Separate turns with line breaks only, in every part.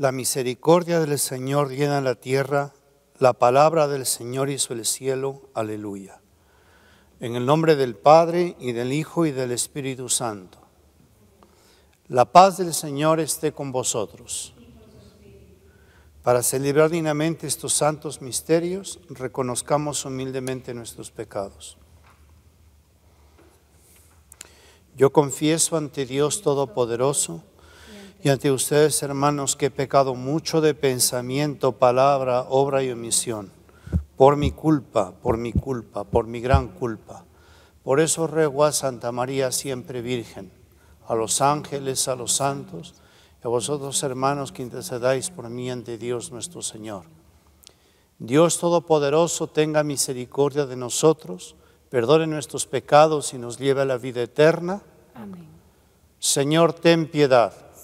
La misericordia del Señor llena la tierra, la palabra del Señor hizo el cielo. Aleluya. En el nombre del Padre y del Hijo y del Espíritu Santo. La paz del Señor esté con vosotros. Para celebrar dignamente estos santos misterios, reconozcamos humildemente nuestros pecados. Yo confieso ante Dios Todopoderoso, y ante ustedes, hermanos, que he pecado mucho de pensamiento, palabra, obra y omisión, por mi culpa, por mi culpa, por mi gran culpa. Por eso ruego a Santa María siempre Virgen, a los ángeles, a los santos, a vosotros, hermanos, que intercedáis por mí ante Dios nuestro Señor. Dios Todopoderoso tenga misericordia de nosotros, perdone nuestros pecados y nos lleve a la vida eterna. Amén. Señor, ten piedad.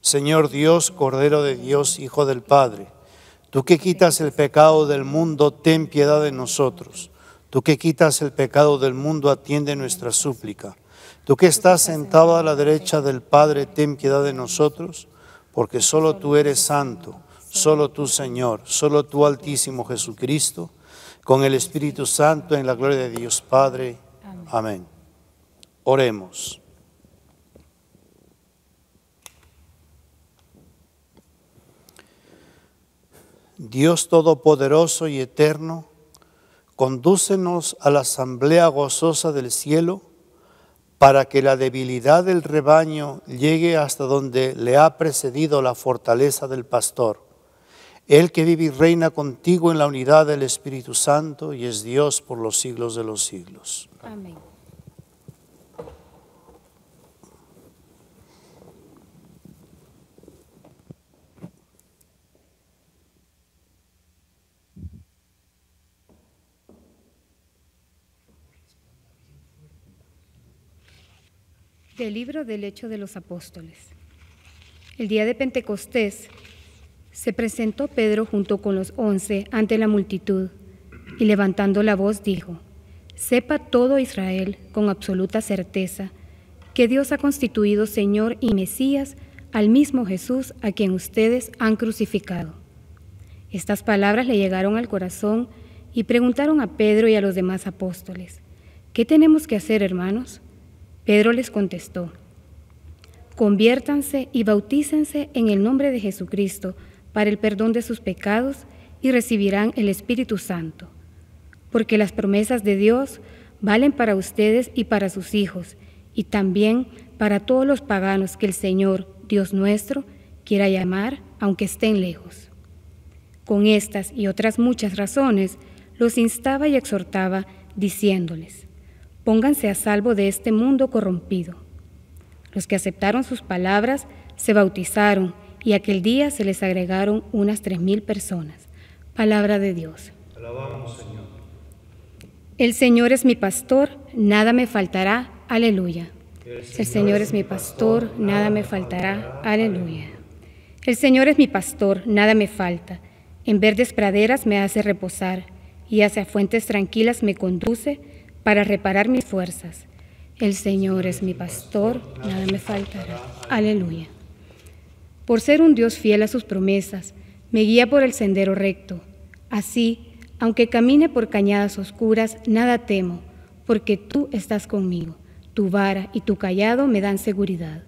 Señor Dios, Cordero de Dios, Hijo del Padre, tú que quitas el pecado del mundo, ten piedad de nosotros. Tú que quitas el pecado del mundo, atiende nuestra súplica. Tú que estás sentado a la derecha del Padre, ten piedad de nosotros, porque solo tú eres santo, solo tú Señor, solo tú Altísimo Jesucristo, con el Espíritu Santo en la gloria de Dios Padre. Amén. Oremos. Dios Todopoderoso y Eterno, condúcenos a la asamblea gozosa del cielo, para que la debilidad del rebaño llegue hasta donde le ha precedido la fortaleza del pastor. Él que vive y reina contigo en la unidad del Espíritu Santo y es Dios por los siglos de los siglos. Amén.
del libro del Hecho de los Apóstoles. El día de Pentecostés se presentó Pedro junto con los once ante la multitud y levantando la voz dijo, Sepa todo Israel con absoluta certeza que Dios ha constituido Señor y Mesías al mismo Jesús a quien ustedes han crucificado. Estas palabras le llegaron al corazón y preguntaron a Pedro y a los demás apóstoles, ¿qué tenemos que hacer hermanos? Pedro les contestó, conviértanse y bautícense en el nombre de Jesucristo para el perdón de sus pecados y recibirán el Espíritu Santo, porque las promesas de Dios valen para ustedes y para sus hijos, y también para todos los paganos que el Señor, Dios nuestro, quiera llamar, aunque estén lejos. Con estas y otras muchas razones, los instaba y exhortaba, diciéndoles, pónganse a salvo de este mundo corrompido. Los que aceptaron sus palabras se bautizaron y aquel día se les agregaron unas tres mil personas. Palabra de Dios.
Alabamos, Señor.
El Señor es mi pastor, nada me faltará. Aleluya. El Señor, es mi pastor, nada, me faltará. Aleluya. El Señor es mi pastor, nada me falta. En verdes praderas me hace reposar y hacia fuentes tranquilas me conduce para reparar mis fuerzas. El Señor es mi pastor, nada me faltará. Aleluya. Por ser un Dios fiel a sus promesas, me guía por el sendero recto. Así, aunque camine por cañadas oscuras, nada temo, porque tú estás conmigo. Tu vara y tu callado me dan seguridad.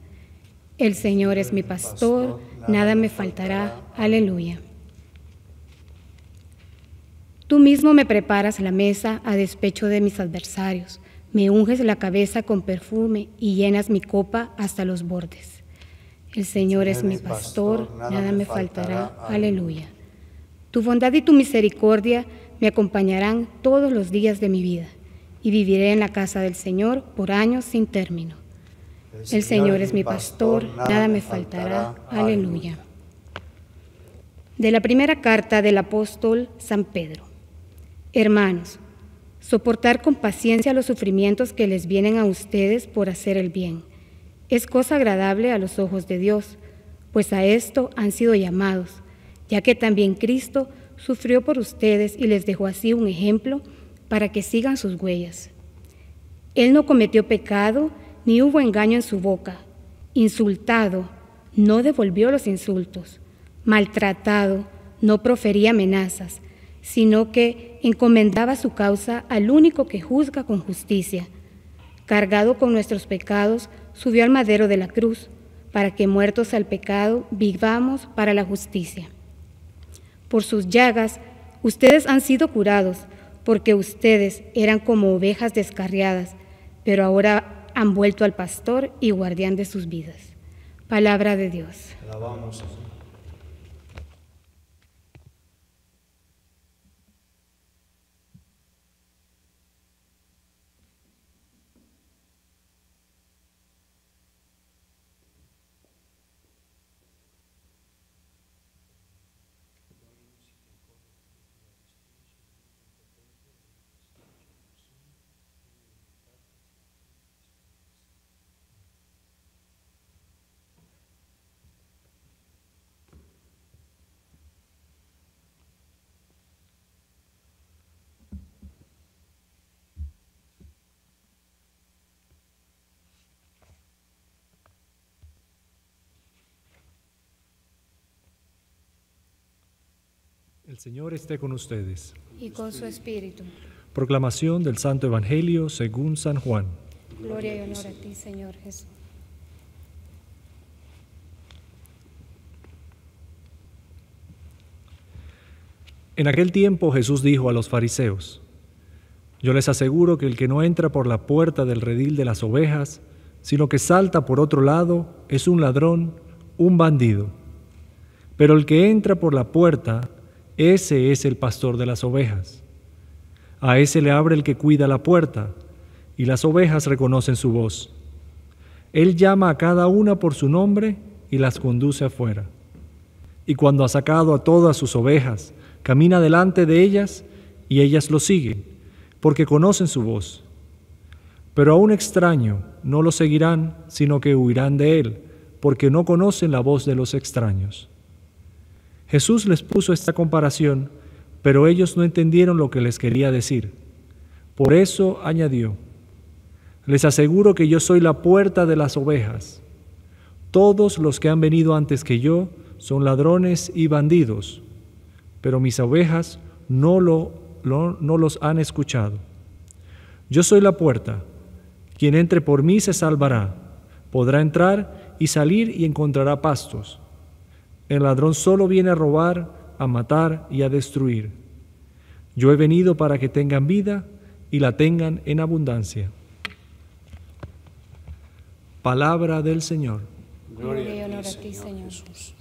El Señor es mi pastor, nada me faltará. Aleluya. Tú mismo me preparas la mesa a despecho de mis adversarios, me unges la cabeza con perfume y llenas mi copa hasta los bordes. El Señor es mi pastor, nada, me faltará. Aleluya. Tu bondad y tu misericordia me acompañarán todos los días de mi vida y viviré en la casa del Señor por años sin término. El, Señor, es mi pastor, nada me faltará. Aleluya. De la primera carta del apóstol San Pedro. Hermanos, soportar con paciencia los sufrimientos que les vienen a ustedes por hacer el bien. Es cosa agradable a los ojos de Dios, pues a esto han sido llamados, ya que también Cristo sufrió por ustedes y les dejó así un ejemplo para que sigan sus huellas. Él no cometió pecado ni hubo engaño en su boca. Insultado, no devolvió los insultos. Maltratado, no profería amenazas, sino que encomendaba su causa al único que juzga con justicia. Cargado con nuestros pecados, subió al madero de la cruz, para que muertos al pecado vivamos para la justicia. Por sus llagas, ustedes han sido curados, porque ustedes eran como ovejas descarriadas, pero ahora han vuelto al pastor y guardián de sus vidas. Palabra de Dios.
El Señor esté con ustedes.
Y con su espíritu.
Proclamación del Santo Evangelio según San Juan.
Gloria y honor a ti, Señor Jesús.
En aquel tiempo Jesús dijo a los fariseos, Yo les aseguro que el que no entra por la puerta del redil de las ovejas, sino que salta por otro lado, es un ladrón, un bandido. Pero el que entra por la puerta ese es el pastor de las ovejas. A ese le abre el que cuida la puerta, y las ovejas reconocen su voz. Él llama a cada una por su nombre y las conduce afuera. Y cuando ha sacado a todas sus ovejas, camina delante de ellas y ellas lo siguen, porque conocen su voz. Pero a un extraño no lo seguirán, sino que huirán de él, porque no conocen la voz de los extraños. Jesús les puso esta comparación, pero ellos no entendieron lo que les quería decir. Por eso añadió, les aseguro que yo soy la puerta de las ovejas. Todos los que han venido antes que yo son ladrones y bandidos, pero mis ovejas no, no los han escuchado. Yo soy la puerta. Quien entre por mí se salvará. Podrá entrar y salir y encontrará pastos. El ladrón solo viene a robar, a matar y a destruir. Yo he venido para que tengan vida y la tengan en abundancia. Palabra del Señor.
Gloria, a ti, Señor
Jesús.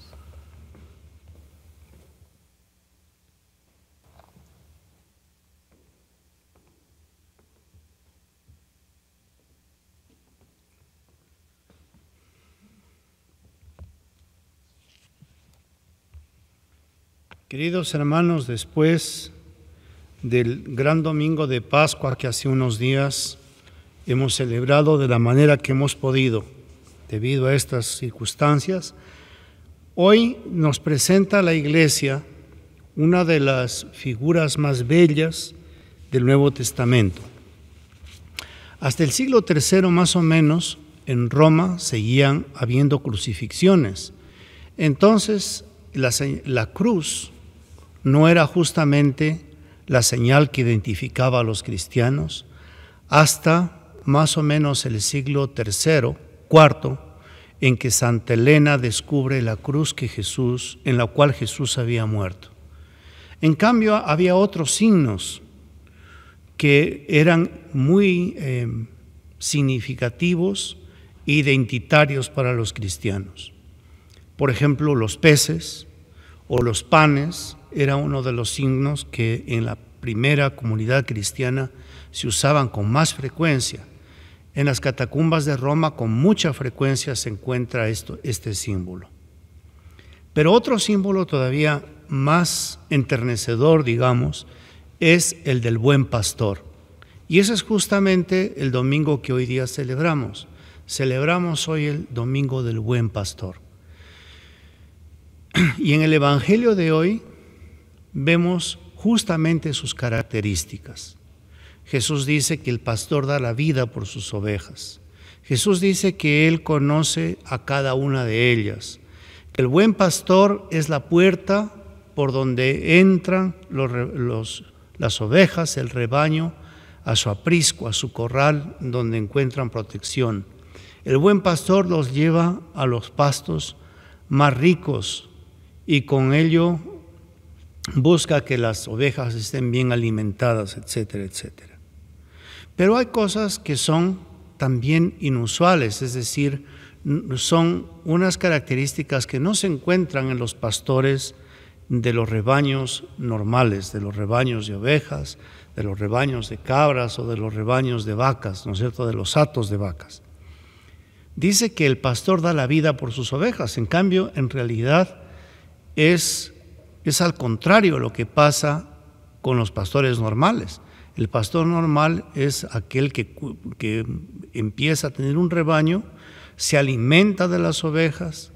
Queridos hermanos, después del gran domingo de Pascua que hace unos días hemos celebrado de la manera que hemos podido, debido a estas circunstancias, hoy nos presenta la Iglesia una de las figuras más bellas del Nuevo Testamento. Hasta el siglo III más o menos, en Roma seguían habiendo crucifixiones. Entonces, la, la cruz no era justamente la señal que identificaba a los cristianos hasta más o menos el siglo III, IV, en que Santa Elena descubre la cruz que Jesús, en la cual Jesús había muerto. En cambio, había otros signos que eran muy eh, significativos e identitarios para los cristianos. Por ejemplo, los peces o los panes era uno de los signos que en la primera comunidad cristiana se usaban con más frecuencia. En las catacumbas de Roma con mucha frecuencia se encuentra esto, este símbolo. Pero otro símbolo todavía más enternecedor, digamos, es el del buen pastor. Y ese es justamente el domingo que hoy día celebramos. Celebramos hoy el domingo del buen pastor. Y en el Evangelio de hoy vemos justamente sus características. Jesús dice que el pastor da la vida por sus ovejas. Jesús dice que Él conoce a cada una de ellas. El buen pastor es la puerta por donde entran las ovejas, el rebaño, a su aprisco, a su corral, donde encuentran protección. El buen pastor los lleva a los pastos más ricos y con ello busca que las ovejas estén bien alimentadas, etcétera, etcétera. Pero hay cosas que son también inusuales, es decir, son unas características que no se encuentran en los pastores de los rebaños normales, de los rebaños de ovejas, de los rebaños de cabras o de los rebaños de vacas, ¿no es cierto?, de los atos de vacas. Dice que el pastor da la vida por sus ovejas, en cambio, en realidad es es al contrario lo que pasa con los pastores normales. El pastor normal es aquel que, empieza a tener un rebaño, se alimenta de las ovejas,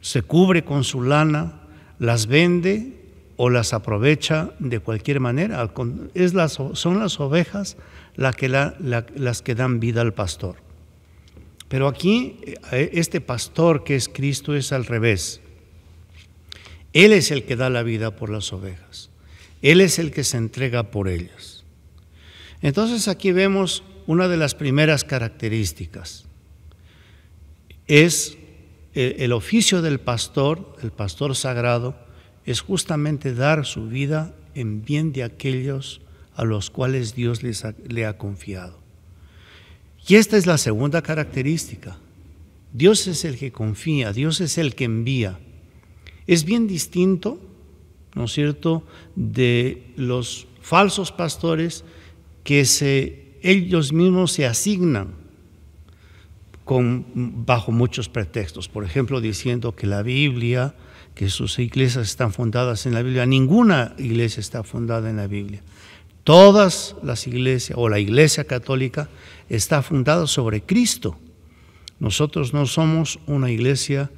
se cubre con su lana, las vende o las aprovecha de cualquier manera. Es las, son las ovejas la que las que dan vida al pastor. Pero aquí eh, este pastor que es Cristo es al revés. Él es el que da la vida por las ovejas. Él es el que se entrega por ellas. Entonces aquí vemos una de las primeras características. Es e, el oficio del pastor, el pastor sagrado, es justamente dar su vida en bien de aquellos a los cuales Dios le ha confiado. Y esta es la segunda característica. Dios es el que confía, Dios es el que envía. Es bien distinto, ¿no es cierto?, de los falsos pastores que se, ellos mismos se asignan con, bajo muchos pretextos. Por ejemplo, diciendo que la Biblia, que sus iglesias están fundadas en la Biblia. Ninguna iglesia está fundada en la Biblia. Todas las iglesias, o la iglesia católica, está fundada sobre Cristo. Nosotros no somos una iglesia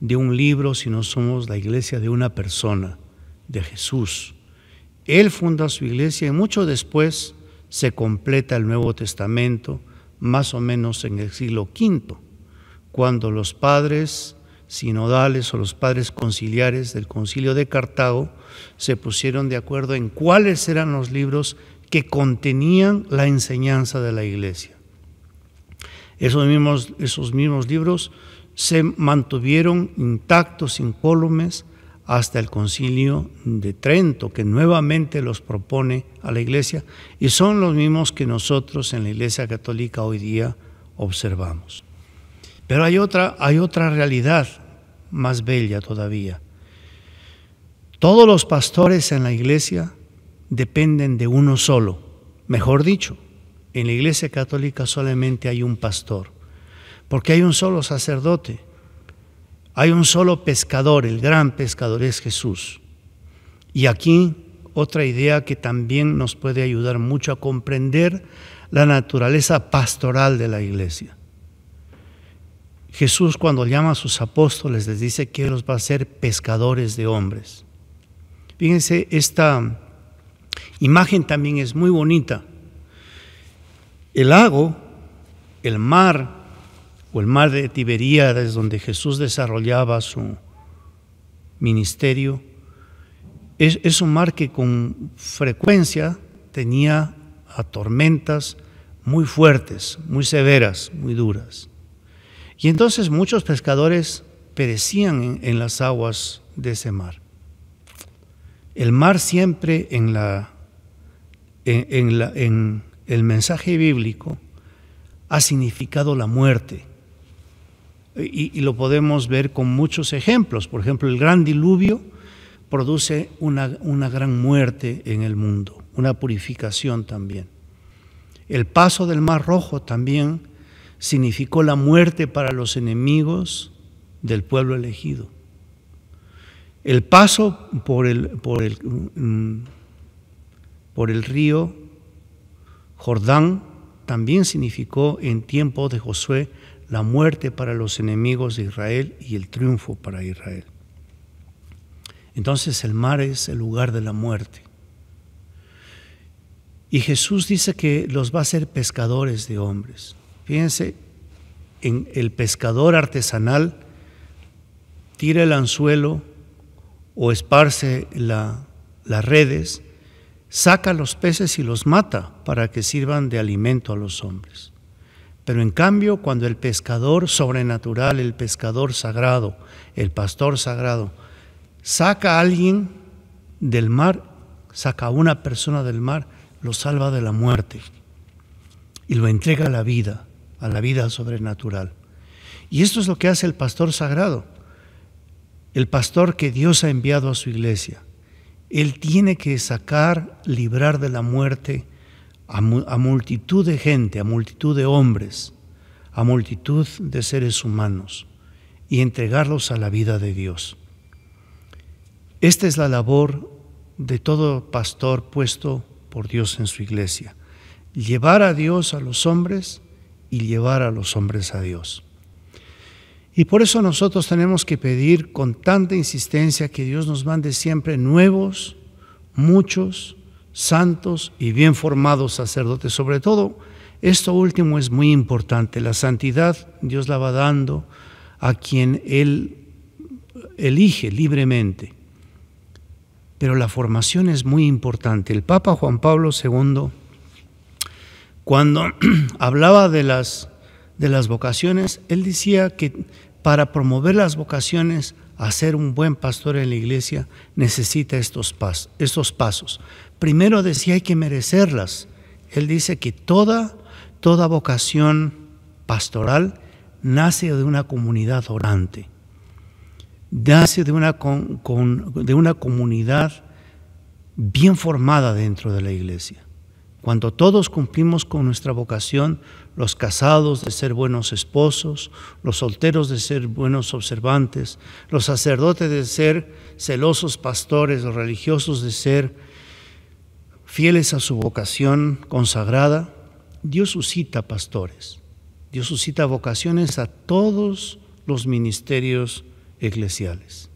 de un libro, si no somos la iglesia de una persona, de Jesús. Él funda su iglesia y mucho después se completa el Nuevo Testamento, más o menos en el siglo V, cuando los padres sinodales o los padres conciliares del concilio de Cartago se pusieron de acuerdo en cuáles eran los libros que contenían la enseñanza de la iglesia. Esos mismos, esos mismos libros se mantuvieron intactos, incólumes, hasta el concilio de Trento, que nuevamente los propone a la Iglesia, y son los mismos que nosotros en la Iglesia Católica hoy día observamos. Pero hay otra, hay otra realidad más bella todavía. Todos los pastores en la Iglesia dependen de uno solo. Mejor dicho, en la Iglesia Católica solamente hay un pastor porque hay un solo sacerdote, hay un solo pescador, el gran pescador es Jesús. Y aquí otra idea que también nos puede ayudar mucho a comprender la naturaleza pastoral de la iglesia. Jesús cuando llama a sus apóstoles les dice que los va a ser pescadores de hombres. Fíjense, esta imagen también es muy bonita. El lago, el mar, el mar de Tiberíades donde Jesús desarrollaba su ministerio, es, un mar que con frecuencia tenía tormentas muy fuertes, muy severas, muy duras. Y entonces muchos pescadores perecían en, las aguas de ese mar. El mar siempre en, la, en, el mensaje bíblico ha significado la muerte y, lo podemos ver con muchos ejemplos. Por ejemplo, el gran diluvio produce una, gran muerte en el mundo, una purificación también. El paso del Mar Rojo también significó la muerte para los enemigos del pueblo elegido. El paso por el, por mm, por el río Jordán también significó en tiempo de Josué la muerte para los enemigos de Israel y el triunfo para Israel. Entonces el mar es el lugar de la muerte. Y Jesús dice que los va a hacer pescadores de hombres. Fíjense, en el pescador artesanal tira el anzuelo o esparce las redes, saca los peces y los mata para que sirvan de alimento a los hombres. Pero en cambio, cuando el pescador sobrenatural, el pescador sagrado, el pastor sagrado, saca a alguien del mar, saca a una persona del mar, lo salva de la muerte y lo entrega a la vida, a la vida sobrenatural. Y esto es lo que hace el pastor sagrado, el pastor que Dios ha enviado a su iglesia. Él tiene que sacar, librar de la muerte, a, multitud de gente, a multitud de hombres, a multitud de seres humanos y entregarlos a la vida de Dios. Esta es la labor de todo pastor puesto por Dios en su iglesia, llevar a Dios a los hombres y llevar a los hombres a Dios. Y por eso nosotros tenemos que pedir con tanta insistencia que Dios nos mande siempre nuevos, muchos santos y bien formados sacerdotes. Sobre todo, esto último es muy importante. La santidad Dios la va dando a quien Él elige libremente. Pero la formación es muy importante. El Papa Juan Pablo II, cuando hablaba de las, de las vocaciones, él decía que para promover las vocaciones hacer un buen pastor en la iglesia necesita estos, estos pasos primero decía hay que merecerlas. Él dice que toda, toda vocación pastoral nace de una comunidad orante, nace de una, de una comunidad bien formada dentro de la iglesia. Cuando todos cumplimos con nuestra vocación, los casados de ser buenos esposos, los solteros de ser buenos observantes, los sacerdotes de ser celosos pastores, los religiosos de ser fieles a su vocación consagrada, Dios suscita pastores, Dios suscita vocaciones a todos los ministerios eclesiales.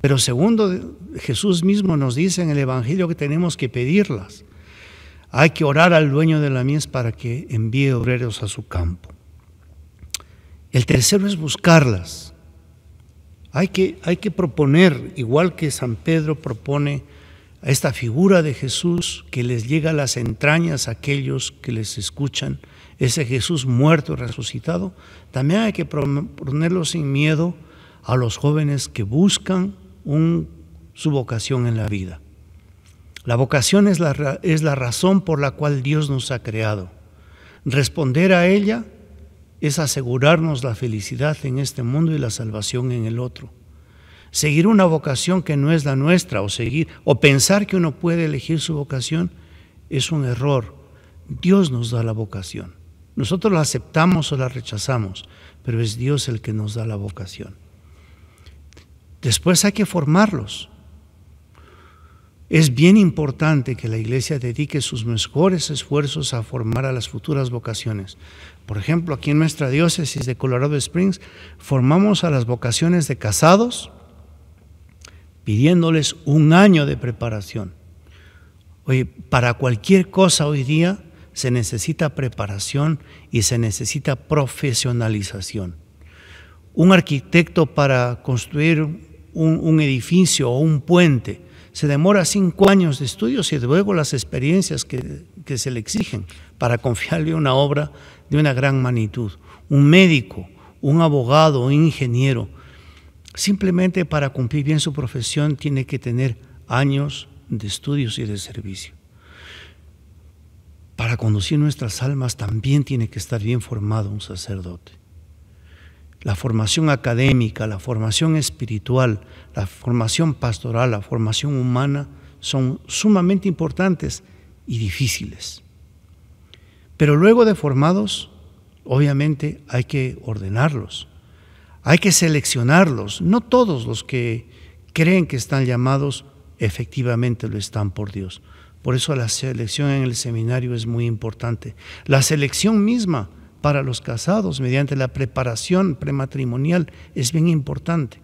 Pero segundo, Jesús mismo nos dice en el Evangelio que tenemos que pedirlas. Hay que orar al dueño de la mies para que envíe obreros a su campo. El tercero es buscarlas. Hay que, hay que proponer, igual que San Pedro propone a esta figura de Jesús que les llega a las entrañas a aquellos que les escuchan, ese Jesús muerto y resucitado, también hay que ponerlo sin miedo a los jóvenes que buscan su vocación en la vida. La vocación es es la razón por la cual Dios nos ha creado. Responder a ella es asegurarnos la felicidad en este mundo y la salvación en el otro seguir una vocación que no es la nuestra o seguir o pensar que uno puede elegir su vocación es un error. Dios nos da la vocación. Nosotros la aceptamos o la rechazamos, pero es Dios el que nos da la vocación. Después hay que formarlos. Es bien importante que la iglesia dedique sus mejores esfuerzos a formar a las futuras vocaciones. Por ejemplo, aquí en nuestra diócesis de Colorado Springs formamos a las vocaciones de casados, pidiéndoles un año de preparación. para cualquier cosa hoy día se necesita preparación y se necesita profesionalización. Un arquitecto para construir un, edificio o un puente se demora cinco años de estudios y luego las experiencias que, que se le exigen para confiarle una obra de una gran magnitud. Un médico, un abogado, un ingeniero, simplemente para cumplir bien su profesión tiene que tener años de estudios y de servicio. Para conducir nuestras almas también tiene que estar bien formado un sacerdote. La formación académica, la formación espiritual, la formación pastoral, la formación humana son sumamente importantes y difíciles. Pero luego de formados, obviamente hay que ordenarlos hay que seleccionarlos. No todos los que creen que están llamados efectivamente lo están por Dios. Por eso la selección en el seminario es muy importante. La selección misma para los casados mediante la preparación prematrimonial es bien importante.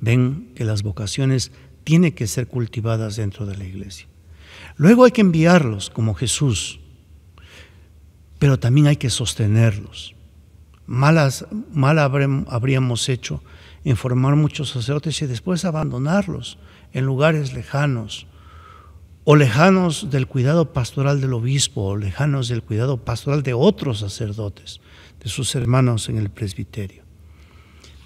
Ven que las vocaciones tienen que ser cultivadas dentro de la iglesia. Luego hay que enviarlos como Jesús, pero también hay que sostenerlos malas, mal habríamos hecho en formar muchos sacerdotes y después abandonarlos en lugares lejanos, o lejanos del cuidado pastoral del obispo, o lejanos del cuidado pastoral de otros sacerdotes, de sus hermanos en el presbiterio.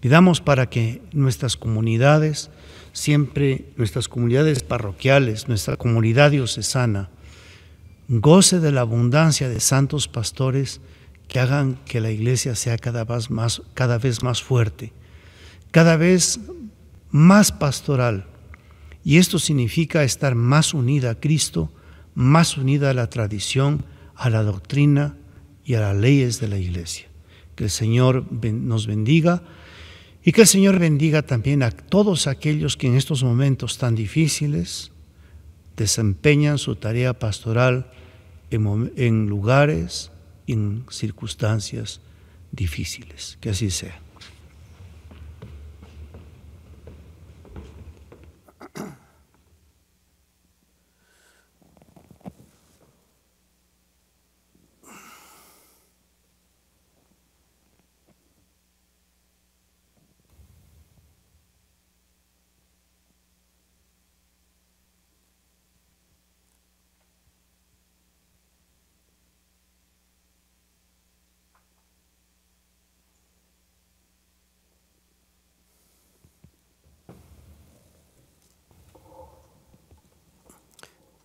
Pidamos para que nuestras comunidades, siempre nuestras comunidades parroquiales, nuestra comunidad diocesana, goce de la abundancia de santos pastores, que hagan que la iglesia sea cada vez más, cada vez más fuerte, cada vez más pastoral. Y esto significa estar más unida a Cristo, más unida a la tradición, a la doctrina y a las leyes de la iglesia. Que el Señor nos bendiga y que el Señor bendiga también a todos aquellos que en estos momentos tan difíciles desempeñan su tarea pastoral en, en lugares, en circunstancias difíciles. Que así sea.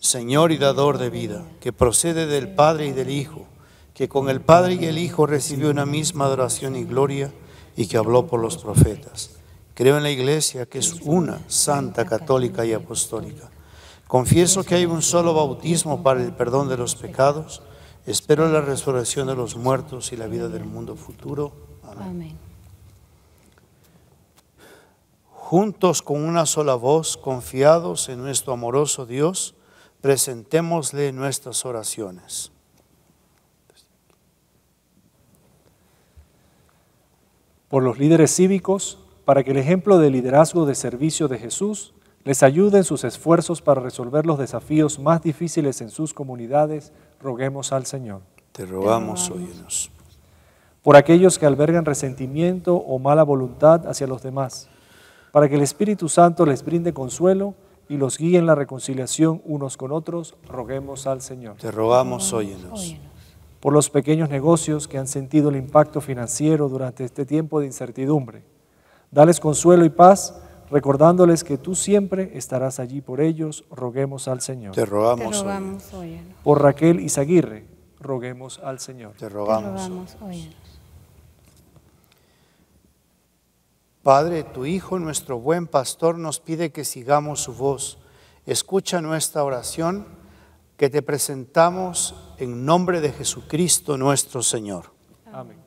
Señor y dador de vida, que procede del Padre y del Hijo, que con el Padre y el Hijo recibió una misma adoración y gloria y que habló por los profetas. Creo en la Iglesia, que es una, santa, católica y apostólica. Confieso que hay un solo bautismo para el perdón de los pecados. Espero la resurrección de los muertos y la vida del mundo futuro. Amén. Juntos con una sola voz, confiados en nuestro amoroso Dios, presentémosle nuestras oraciones.
Por los líderes cívicos, para que el ejemplo de liderazgo de servicio de Jesús les ayude en sus esfuerzos para resolver los desafíos más difíciles en sus comunidades, roguemos al Señor.
Te rogamos, óyenos.
Por aquellos que albergan resentimiento o mala voluntad hacia los demás, para que el Espíritu Santo les brinde consuelo y los guíen en la reconciliación unos con otros, roguemos al Señor. Te rogamos,
óyenos.
Por los pequeños negocios que han sentido el impacto financiero durante este tiempo de incertidumbre, dales consuelo y paz, recordándoles que tú siempre estarás allí por ellos, roguemos al Señor. Te rogamos, Te óyenos. Por Raquel y Zaguirre, roguemos al Señor. Te rogamos,
Te Óyenos.
Padre, tu Hijo, nuestro buen pastor, nos pide que sigamos su voz. Escucha nuestra oración que te presentamos en nombre de Jesucristo nuestro Señor. Amén.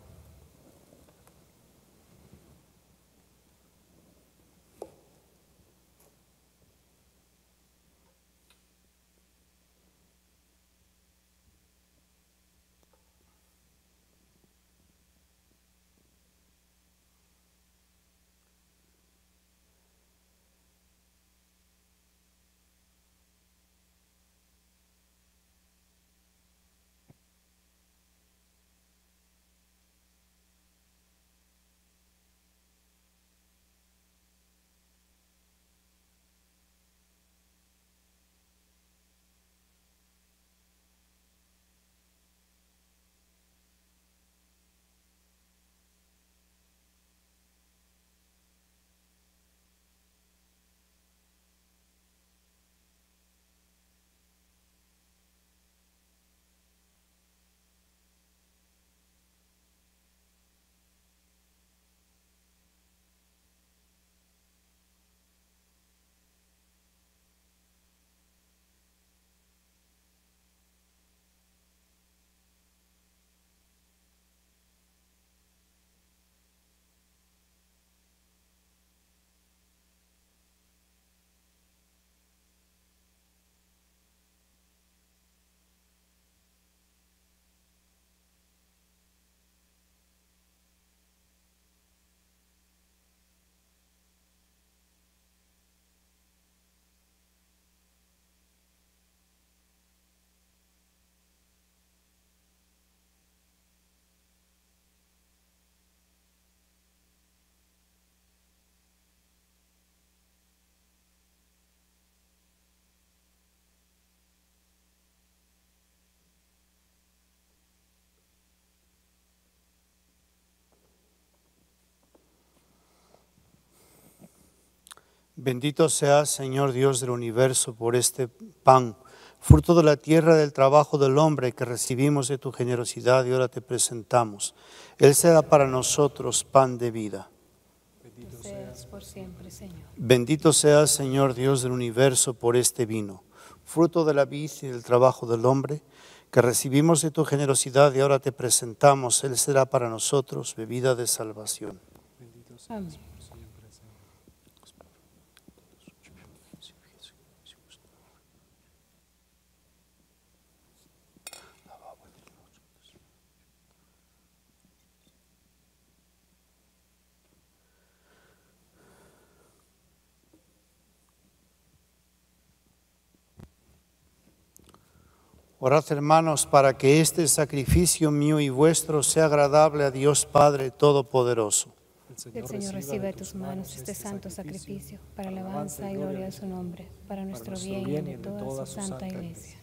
Bendito sea, Señor Dios del universo, por este pan, fruto de la tierra del trabajo del hombre que recibimos de tu generosidad y ahora te presentamos. Él será para nosotros pan de vida.
Bendito seas por siempre,
Señor. Bendito Señor Dios del universo, por este vino, fruto de la vida y del trabajo del hombre que recibimos de tu generosidad y ahora te presentamos. Él será para nosotros bebida de salvación.
Bendito seas.
Orad hermanos para que este sacrificio mío y vuestro sea agradable a Dios Padre Todopoderoso.
El Señor, reciba de tus manos este, este santo
sacrificio para alabanza y gloria de su nombre, para nuestro bien y de toda su santa iglesia.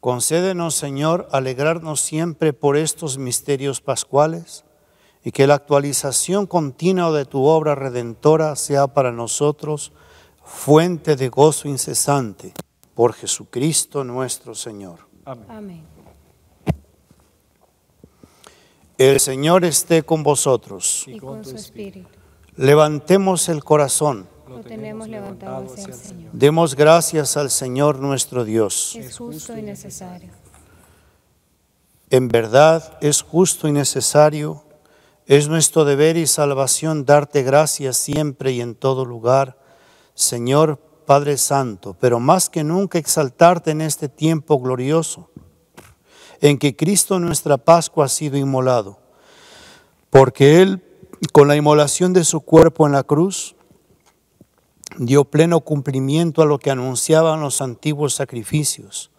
Concédenos, Señor, alegrarnos siempre por estos misterios pascuales y que la actualización continua de tu obra redentora sea para nosotros fuente de gozo incesante por Jesucristo nuestro Señor.
Amén.
El Señor esté con vosotros. Y con su espíritu. Levantemos el corazón.
Lo tenemos levantado Señor.
Demos gracias al Señor nuestro Dios.
Es justo y necesario.
En verdad es justo y necesario, es nuestro deber y salvación darte gracias siempre y en todo lugar, Señor, Padre Santo, pero más que nunca exaltarte en este tiempo glorioso en que Cristo nuestra Pascua ha sido inmolado, porque Él, con la inmolación de su cuerpo en la cruz, dio pleno cumplimiento a lo que anunciaban los antiguos sacrificios,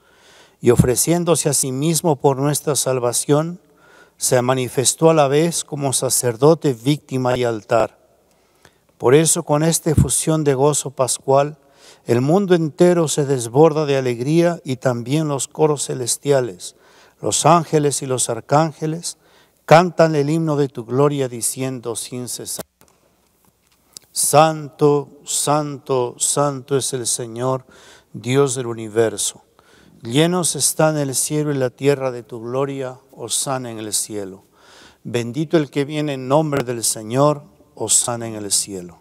y ofreciéndose a sí mismo por nuestra salvación, se manifestó a la vez como sacerdote, víctima y altar. Por eso con esta efusión de gozo pascual el mundo entero se desborda de alegría y también los coros celestiales. Los ángeles y los arcángeles cantan el himno de tu gloria diciendo sin cesar. Santo, santo, santo es el Señor, Dios del universo. Llenos están el cielo y la tierra de tu gloria, sana en el cielo. Bendito el que viene en nombre del Señor, sana en el cielo.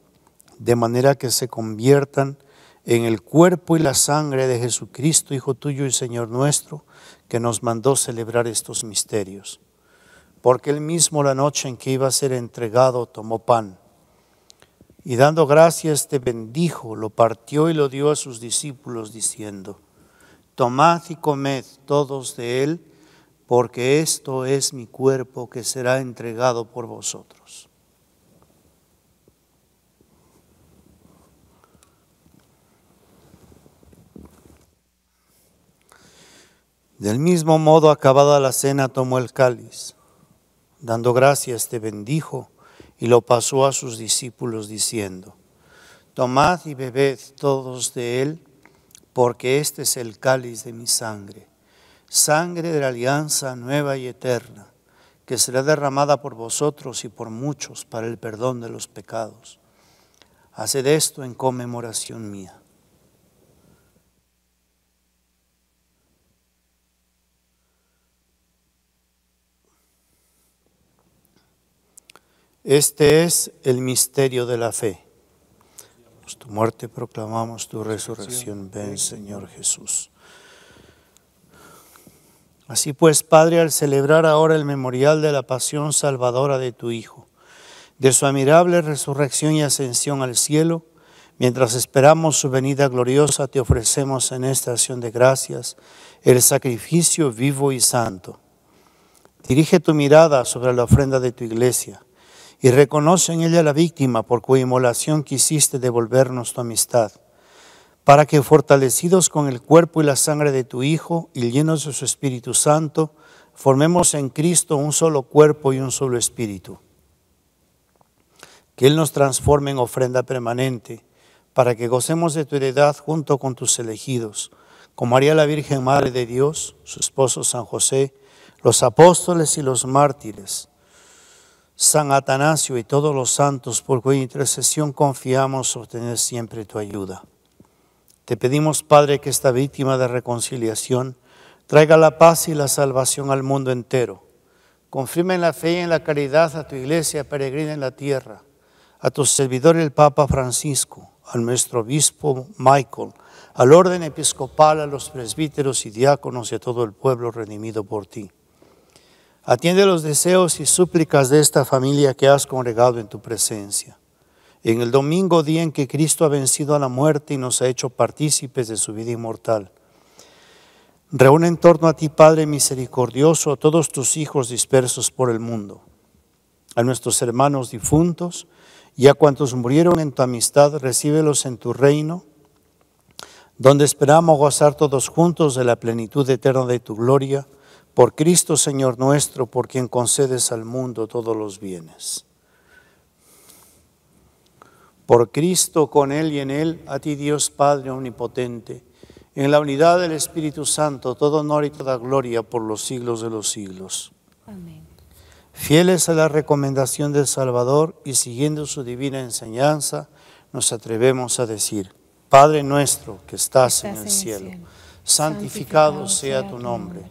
de manera que se conviertan en el cuerpo y la sangre de Jesucristo, Hijo tuyo y Señor nuestro, que nos mandó celebrar estos misterios. Porque él mismo la noche en que iba a ser entregado tomó pan y dando gracias te bendijo, lo partió y lo dio a sus discípulos diciendo, tomad y comed todos de él, porque esto es mi cuerpo que será entregado por vosotros. Del mismo modo, acabada la cena, tomó el cáliz, dando gracias, te bendijo y lo pasó a sus discípulos diciendo, tomad y bebed todos de él, porque este es el cáliz de mi sangre, sangre de la alianza nueva y eterna, que será derramada por vosotros y por muchos para el perdón de los pecados. Haced esto en conmemoración mía. Este es el misterio de la fe. Tu muerte proclamamos, tu resurrección. Ven, Señor Jesús. Así pues, Padre, al celebrar ahora el memorial de la pasión salvadora de tu Hijo, de su admirable resurrección y ascensión al cielo, mientras esperamos su venida gloriosa, te ofrecemos en esta acción de gracias el sacrificio vivo y santo. Dirige tu mirada sobre la ofrenda de tu iglesia y reconoce en ella la víctima por cuya inmolación quisiste devolvernos tu amistad, para que fortalecidos con el cuerpo y la sangre de tu Hijo y llenos de su Espíritu Santo, formemos en Cristo un solo cuerpo y un solo espíritu. Que Él nos transforme en ofrenda permanente, para que gocemos de tu heredad junto con tus elegidos, como haría la Virgen Madre de Dios, su esposo San José, los apóstoles y los mártires San Atanasio y todos los santos, por cuya intercesión confiamos obtener siempre tu ayuda. Te pedimos, Padre, que esta víctima de reconciliación traiga la paz y la salvación al mundo entero. Confirma en la fe y en la caridad a tu iglesia peregrina en la tierra, a tu servidor el Papa Francisco, a nuestro obispo Michael, al orden episcopal, a los presbíteros y diáconos y a todo el pueblo redimido por ti Atiende los deseos y súplicas de esta familia que has congregado en tu presencia. En el domingo día en que Cristo ha vencido a la muerte y nos ha hecho partícipes de su vida inmortal. Reúne en torno a ti, Padre misericordioso, a todos tus hijos dispersos por el mundo, a nuestros hermanos difuntos y a cuantos murieron en tu amistad, recíbelos en tu reino, donde esperamos gozar todos juntos de la plenitud eterna de tu gloria por Cristo Señor nuestro, por quien concedes al mundo todos los bienes. Por Cristo, con Él y en Él, a ti Dios Padre Omnipotente, en la unidad del Espíritu Santo, todo honor y toda gloria por los siglos de los siglos. Amén. Fieles a la recomendación del Salvador y siguiendo su divina enseñanza, nos atrevemos a decir, Padre nuestro que estás, en, el cielo, santificado sea tu nombre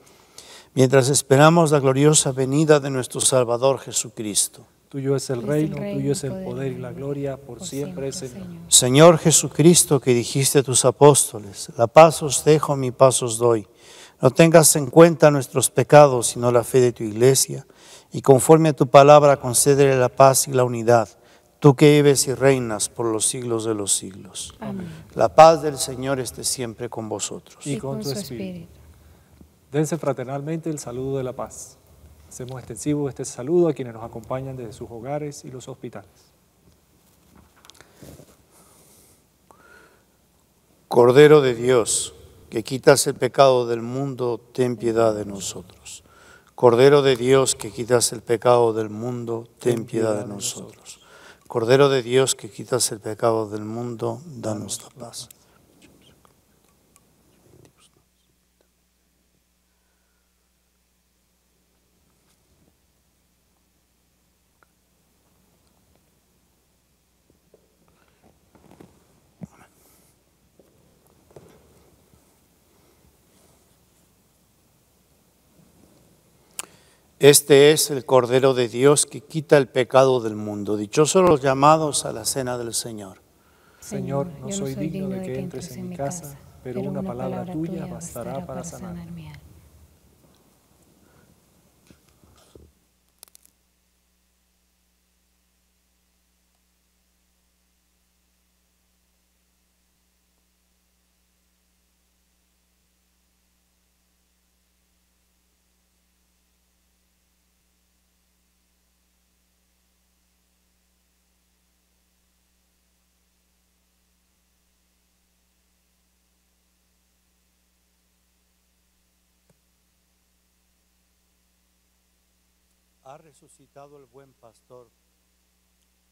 mientras esperamos la gloriosa venida de nuestro Salvador Jesucristo.
Tuyo es el reino, tuyo es el poder y la gloria por siempre, Señor.
Señor Jesucristo, que dijiste a tus apóstoles, la paz os dejo, mi paz os doy. No tengas en cuenta nuestros pecados, sino la fe de tu iglesia, y conforme a tu palabra concédele la paz y la unidad, tú que vives y reinas por los siglos de los siglos. Amén. La paz del
Señor esté siempre con vosotros. Y con, tu espíritu. Dense fraternalmente el saludo de la paz. Hacemos extensivo este saludo a quienes nos acompañan desde sus hogares y los hospitales.
Cordero de Dios, que quitas el pecado del mundo, ten piedad de nosotros. Cordero de Dios, que quitas el pecado del mundo, ten piedad de nosotros. Cordero de Dios, que quitas el pecado del mundo, danos la paz. Este es el Cordero de Dios que quita el pecado del mundo. Dichosos los llamados a la cena del Señor.
Señor, no soy digno de que entres en mi casa, pero una palabra tuya bastará para sanarme.
ha resucitado el buen pastor,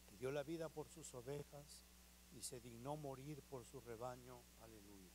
que dio la vida por sus ovejas y se dignó morir por su rebaño. Aleluya.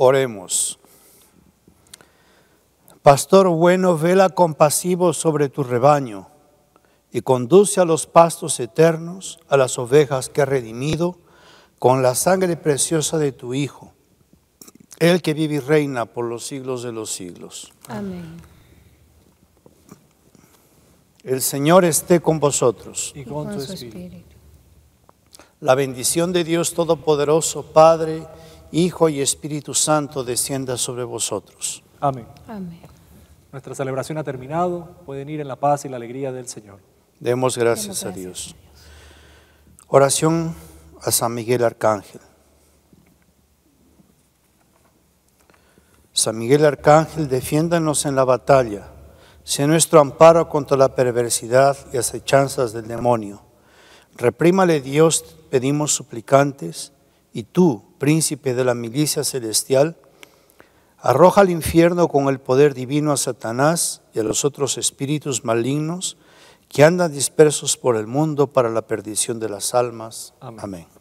Oremos. Pastor bueno, vela compasivo sobre tu rebaño y conduce a los pastos eternos, a las ovejas que ha redimido con la sangre preciosa de tu Hijo, el que vive y reina por los siglos de los siglos. Amén. El Señor esté con vosotros. Y con, tu espíritu. La bendición de Dios Todopoderoso, Padre, Hijo y Espíritu Santo descienda sobre vosotros. Amén.
Nuestra celebración ha terminado. Pueden ir en la paz y la alegría del Señor.
Demos gracias, a, Dios. Oración a San Miguel Arcángel. San Miguel Arcángel, defiéndanos en la batalla, sea nuestro amparo contra la perversidad y acechanzas del demonio. Reprímale Dios, pedimos suplicantes, y tú, príncipe de la milicia celestial, arroja al infierno con el poder divino a Satanás y a los otros espíritus malignos que andan dispersos por el mundo para la perdición de las almas. Amén.